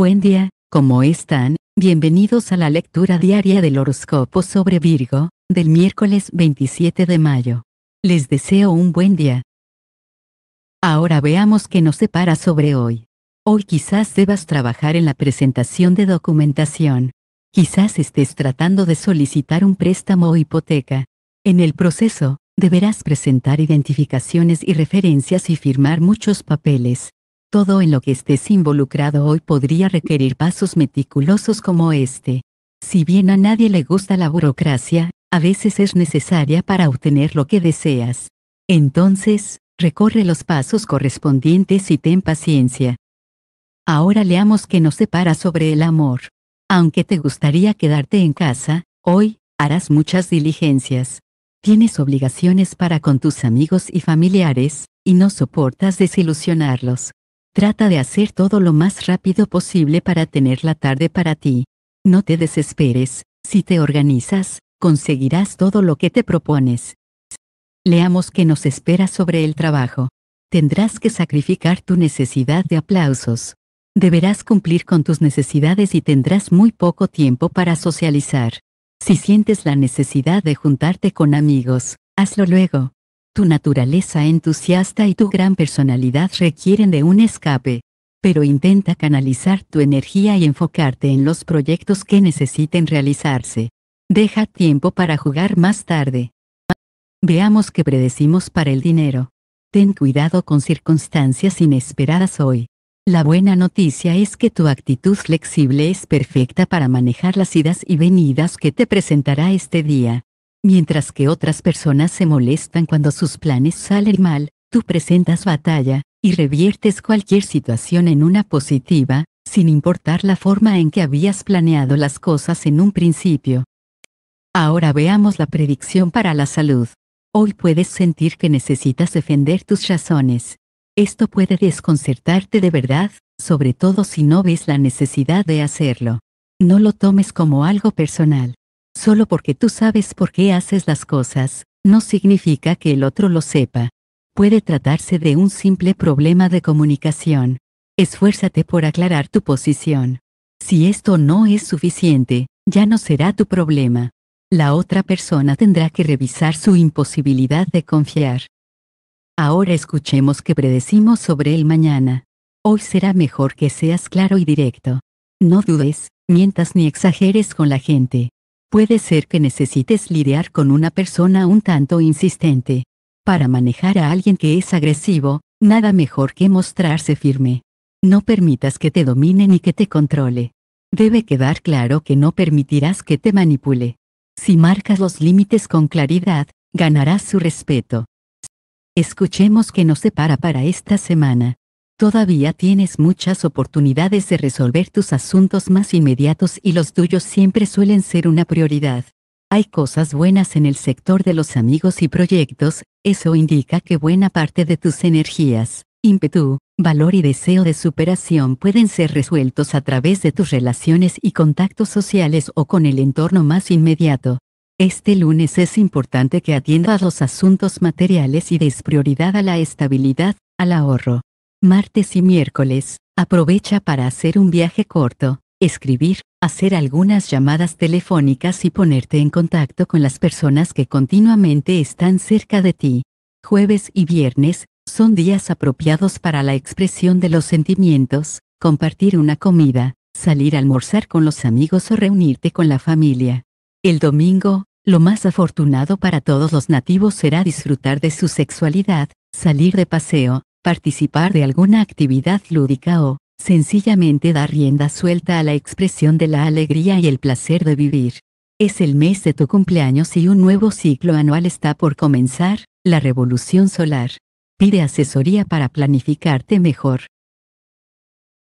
Buen día, ¿cómo están? Bienvenidos a la lectura diaria del horóscopo sobre Virgo, del miércoles 27 de mayo. Les deseo un buen día. Ahora veamos qué nos separa sobre hoy. Hoy quizás debas trabajar en la presentación de documentación. Quizás estés tratando de solicitar un préstamo o hipoteca. En el proceso, deberás presentar identificaciones y referencias y firmar muchos papeles. Todo en lo que estés involucrado hoy podría requerir pasos meticulosos como este. Si bien a nadie le gusta la burocracia, a veces es necesaria para obtener lo que deseas. Entonces, recorre los pasos correspondientes y ten paciencia. Ahora leamos que nos para sobre el amor. Aunque te gustaría quedarte en casa, hoy, harás muchas diligencias. Tienes obligaciones para con tus amigos y familiares, y no soportas desilusionarlos. Trata de hacer todo lo más rápido posible para tener la tarde para ti. No te desesperes, si te organizas, conseguirás todo lo que te propones. Leamos qué nos espera sobre el trabajo. Tendrás que sacrificar tu necesidad de aplausos. Deberás cumplir con tus necesidades y tendrás muy poco tiempo para socializar. Si sientes la necesidad de juntarte con amigos, hazlo luego. Tu naturaleza entusiasta y tu gran personalidad requieren de un escape. Pero intenta canalizar tu energía y enfocarte en los proyectos que necesiten realizarse. Deja tiempo para jugar más tarde. Veamos qué predecimos para el dinero. Ten cuidado con circunstancias inesperadas hoy. La buena noticia es que tu actitud flexible es perfecta para manejar las idas y venidas que te presentará este día. Mientras que otras personas se molestan cuando sus planes salen mal, tú presentas batalla, y reviertes cualquier situación en una positiva, sin importar la forma en que habías planeado las cosas en un principio. Ahora veamos la predicción para la salud. Hoy puedes sentir que necesitas defender tus razones. Esto puede desconcertarte de verdad, sobre todo si no ves la necesidad de hacerlo. No lo tomes como algo personal. Solo porque tú sabes por qué haces las cosas, no significa que el otro lo sepa. Puede tratarse de un simple problema de comunicación. Esfuérzate por aclarar tu posición. Si esto no es suficiente, ya no será tu problema. La otra persona tendrá que revisar su imposibilidad de confiar. Ahora escuchemos qué predecimos sobre el mañana. Hoy será mejor que seas claro y directo. No dudes, mientas ni exageres con la gente puede ser que necesites lidiar con una persona un tanto insistente. Para manejar a alguien que es agresivo, nada mejor que mostrarse firme. No permitas que te domine ni que te controle. Debe quedar claro que no permitirás que te manipule. Si marcas los límites con claridad, ganarás su respeto. Escuchemos que nos separa para esta semana. Todavía tienes muchas oportunidades de resolver tus asuntos más inmediatos y los tuyos siempre suelen ser una prioridad. Hay cosas buenas en el sector de los amigos y proyectos, eso indica que buena parte de tus energías, ímpetu, valor y deseo de superación pueden ser resueltos a través de tus relaciones y contactos sociales o con el entorno más inmediato. Este lunes es importante que atiendas los asuntos materiales y des prioridad a la estabilidad, al ahorro, martes y miércoles, aprovecha para hacer un viaje corto, escribir, hacer algunas llamadas telefónicas y ponerte en contacto con las personas que continuamente están cerca de ti. Jueves y viernes, son días apropiados para la expresión de los sentimientos, compartir una comida, salir a almorzar con los amigos o reunirte con la familia. El domingo, lo más afortunado para todos los nativos será disfrutar de su sexualidad, salir de paseo, participar de alguna actividad lúdica o, sencillamente dar rienda suelta a la expresión de la alegría y el placer de vivir. Es el mes de tu cumpleaños y un nuevo ciclo anual está por comenzar, la revolución solar. Pide asesoría para planificarte mejor.